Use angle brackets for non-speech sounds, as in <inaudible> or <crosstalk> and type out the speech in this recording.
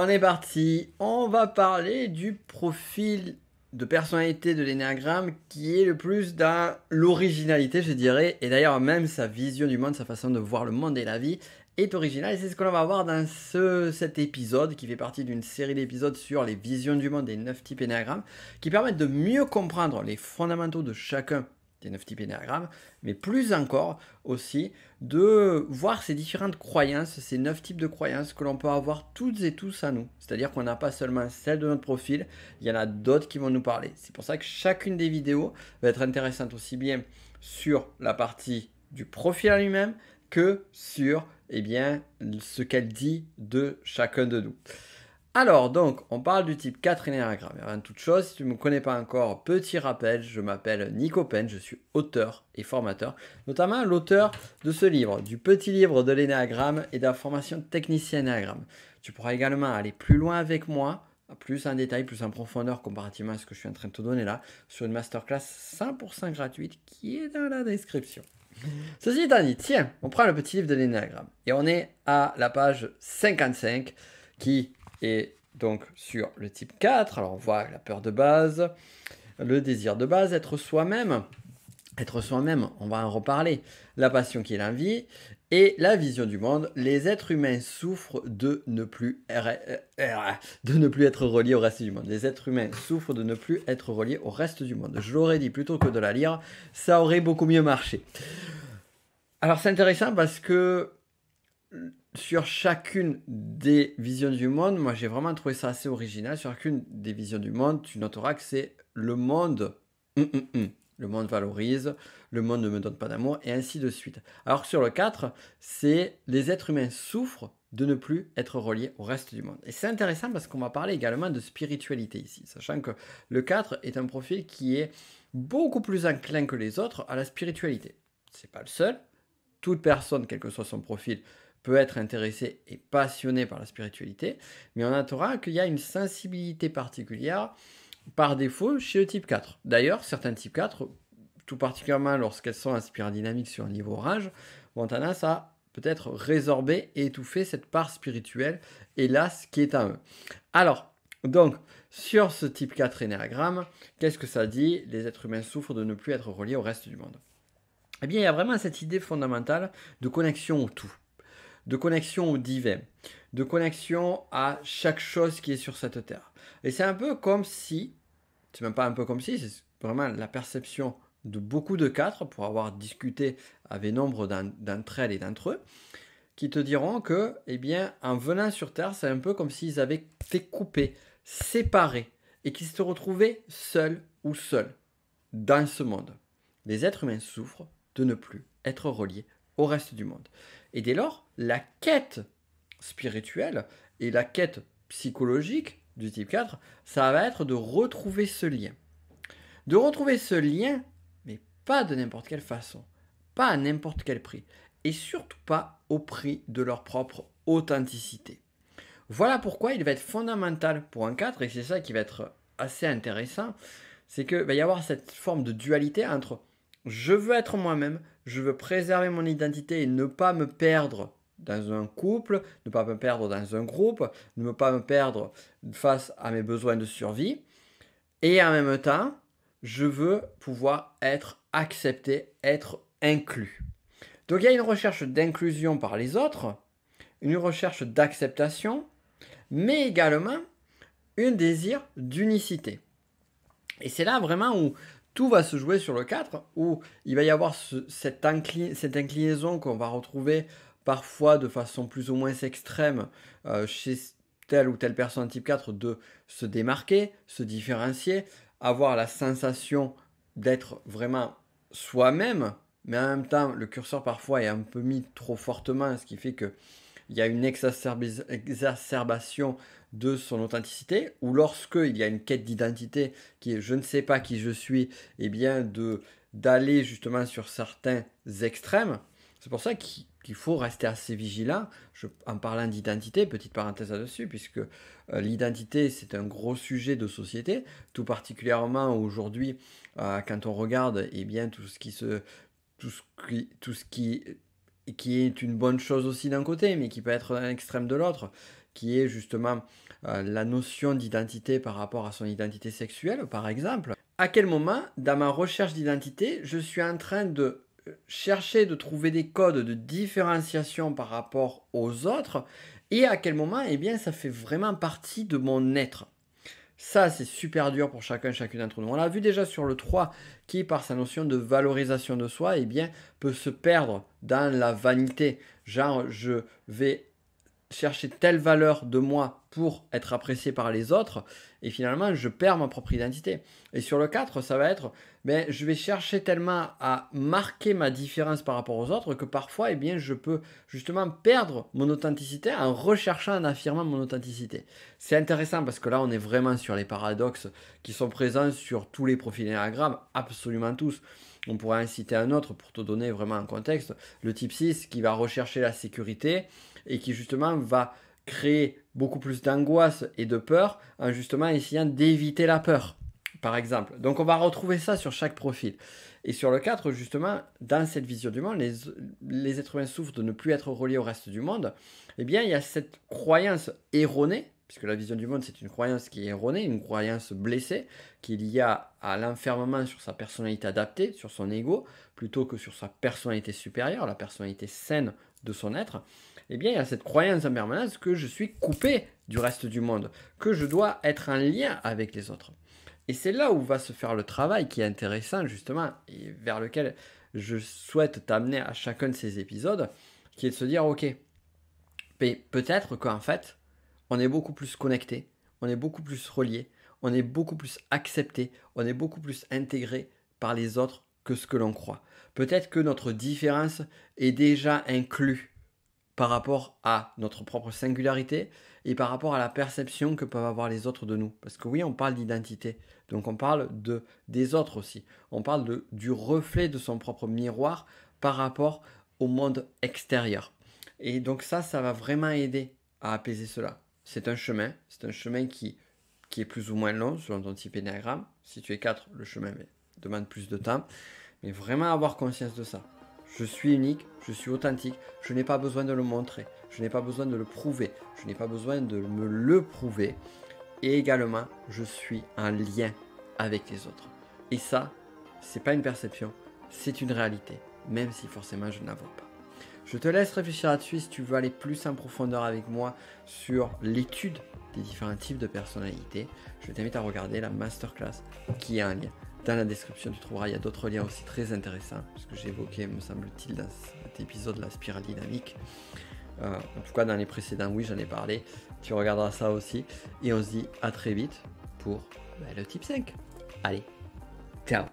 On est parti. On va parler du profil de personnalité de l'énéagramme qui est le plus dans l'originalité, je dirais. Et d'ailleurs, même sa vision du monde, sa façon de voir le monde et la vie est originale. Et c'est ce qu'on va voir dans ce, cet épisode qui fait partie d'une série d'épisodes sur les visions du monde des 9 types énéagrammes qui permettent de mieux comprendre les fondamentaux de chacun des neuf types énéagrammes, mais plus encore aussi de voir ces différentes croyances, ces neuf types de croyances que l'on peut avoir toutes et tous à nous. C'est-à-dire qu'on n'a pas seulement celle de notre profil, il y en a d'autres qui vont nous parler. C'est pour ça que chacune des vidéos va être intéressante aussi bien sur la partie du profil en lui-même que sur eh bien, ce qu'elle dit de chacun de nous. Alors, donc, on parle du type 4 énéagramme. Avant toute chose, si tu ne me connais pas encore, petit rappel, je m'appelle Nico Pen, je suis auteur et formateur, notamment l'auteur de ce livre, du petit livre de l'énéagramme et de la formation technicien énéagramme. Tu pourras également aller plus loin avec moi, plus en détail, plus en profondeur comparativement à ce que je suis en train de te donner là, sur une masterclass 100% gratuite qui est dans la description. <laughs> Ceci étant dit, tiens, on prend le petit livre de l'énéagramme et on est à la page 55 qui et donc sur le type 4, alors on voit la peur de base, le désir de base, être soi-même, être soi-même, on va en reparler, la passion qui est l'envie, et la vision du monde, les êtres humains souffrent de ne plus, er, er, er, de ne plus être reliés au reste du monde. Les êtres humains souffrent de ne plus être reliés au reste du monde. Je l'aurais dit plutôt que de la lire, ça aurait beaucoup mieux marché. Alors c'est intéressant parce que sur chacune des visions du monde, moi j'ai vraiment trouvé ça assez original. Sur chacune des visions du monde, tu noteras que c'est le monde. Hum, hum, hum, le monde valorise, le monde ne me donne pas d'amour, et ainsi de suite. Alors que sur le 4, c'est les êtres humains souffrent de ne plus être reliés au reste du monde. Et c'est intéressant parce qu'on va parler également de spiritualité ici, sachant que le 4 est un profil qui est beaucoup plus enclin que les autres à la spiritualité. C'est pas le seul. Toute personne, quel que soit son profil, peut être intéressé et passionné par la spiritualité, mais on notera qu'il y a une sensibilité particulière par défaut chez le type 4. D'ailleurs, certains types 4, tout particulièrement lorsqu'elles sont inspirées dynamiques sur un niveau orange, vont tendance à peut-être résorber et étouffer cette part spirituelle, hélas, qui est à eux. Alors, donc, sur ce type 4 énéagramme, qu'est-ce que ça dit Les êtres humains souffrent de ne plus être reliés au reste du monde. Eh bien, il y a vraiment cette idée fondamentale de connexion au tout de connexion au divin, de connexion à chaque chose qui est sur cette terre. Et c'est un peu comme si, c'est même pas un peu comme si, c'est vraiment la perception de beaucoup de quatre, pour avoir discuté avec nombre d'entre elles et d'entre eux, qui te diront que, eh bien, en venant sur Terre, c'est un peu comme s'ils avaient été coupés, séparés, et qu'ils se retrouvaient seuls ou seuls dans ce monde. Les êtres humains souffrent de ne plus être reliés au reste du monde. Et dès lors, la quête spirituelle et la quête psychologique du type 4, ça va être de retrouver ce lien. De retrouver ce lien, mais pas de n'importe quelle façon, pas à n'importe quel prix, et surtout pas au prix de leur propre authenticité. Voilà pourquoi il va être fondamental pour un 4, et c'est ça qui va être assez intéressant, c'est que va y avoir cette forme de dualité entre je veux être moi-même, je veux préserver mon identité et ne pas me perdre dans un couple, ne pas me perdre dans un groupe, ne pas me perdre face à mes besoins de survie. Et en même temps, je veux pouvoir être accepté, être inclus. Donc il y a une recherche d'inclusion par les autres, une recherche d'acceptation, mais également un désir d'unicité. Et c'est là vraiment où tout va se jouer sur le 4, où il va y avoir cette, inclinaison qu'on va retrouver parfois de façon plus ou moins extrême euh, chez telle ou telle personne type 4 de se démarquer, se différencier, avoir la sensation d'être vraiment soi-même, mais en même temps, le curseur parfois est un peu mis trop fortement, ce qui fait que il y a une exacerbation de son authenticité, ou lorsqu'il y a une quête d'identité qui est je ne sais pas qui je suis, et eh bien de d'aller justement sur certains extrêmes. C'est pour ça qu'il faut rester assez vigilant. en parlant d'identité, petite parenthèse là-dessus, puisque euh, l'identité, c'est un gros sujet de société, tout particulièrement aujourd'hui, euh, quand on regarde eh bien, tout ce qui se... Tout tout ce qui qui est une bonne chose aussi d'un côté, mais qui peut être un extrême de l'autre, qui est justement euh, la notion d'identité par rapport à son identité sexuelle, par exemple. À quel moment, dans ma recherche d'identité, je suis en train de euh, chercher de trouver des codes de différenciation par rapport aux autres, et à quel moment, eh bien, ça fait vraiment partie de mon être. Ça, c'est super dur pour chacun et chacune d'entre nous. On l'a vu déjà sur le 3, qui, par sa notion de valorisation de soi, eh bien, peut se perdre dans la vanité. Genre, je vais chercher telle valeur de moi pour être apprécié par les autres, et finalement, je perds ma propre identité. Et sur le 4, ça va être, mais ben, je vais chercher tellement à marquer ma différence par rapport aux autres que parfois, eh bien, je peux justement perdre mon authenticité en recherchant, en affirmant mon authenticité. C'est intéressant parce que là, on est vraiment sur les paradoxes qui sont présents sur tous les profils Enneagram, absolument tous. On pourrait en citer un autre pour te donner vraiment un contexte. Le type 6 qui va rechercher la sécurité, et qui justement va créer beaucoup plus d'angoisse et de peur en justement essayant d'éviter la peur, par exemple. Donc on va retrouver ça sur chaque profil. Et sur le 4, justement, dans cette vision du monde, les, êtres humains souffrent de ne plus être reliés au reste du monde. Eh bien, il y a cette croyance erronée, puisque la vision du monde, c'est une croyance qui est erronée, une croyance blessée, qu'il y a à l'enfermement sur sa personnalité adaptée, sur son ego, plutôt que sur sa personnalité supérieure, la personnalité saine de son être eh bien, il y a cette croyance en permanence que je suis coupé du reste du monde, que je dois être en lien avec les autres. Et c'est là où va se faire le travail qui est intéressant, justement, et vers lequel je souhaite t'amener à chacun de ces épisodes, qui est de se dire, ok, peut-être qu'en fait, on est beaucoup plus connecté, on est beaucoup plus relié, on est beaucoup plus accepté, on est beaucoup plus intégré par les autres que ce que l'on croit. Peut-être que notre différence est déjà inclue par rapport à notre propre singularité et par rapport à la perception que peuvent avoir les autres de nous. Parce que oui, on parle d'identité, donc on parle de, des autres aussi. On parle de, du reflet de son propre miroir par rapport au monde extérieur. Et donc ça, ça va vraiment aider à apaiser cela. C'est un chemin, c'est un chemin qui, est plus ou moins long selon ton type énagramme. Si tu es 4, le chemin demande plus de temps. Mais vraiment avoir conscience de ça. Je suis unique, je suis authentique, je n'ai pas besoin de le montrer, je n'ai pas besoin de le prouver, je n'ai pas besoin de me le prouver. Et également, je suis un lien avec les autres. Et ça, c'est pas une perception, c'est une réalité, même si forcément je ne la vois pas. Je te laisse réfléchir là-dessus si tu veux aller plus en profondeur avec moi sur l'étude différents types de personnalités, je t'invite à regarder la masterclass qui est un lien. Dans la description, tu trouveras, il y d'autres liens aussi très intéressants, puisque j'ai évoqué, me semble-t-il, dans cet épisode, la spirale dynamique. Euh, en tout cas, dans les précédents, oui, j'en ai parlé. Tu regarderas ça aussi. Et on se dit à très vite pour bah, le type 5. Allez, ciao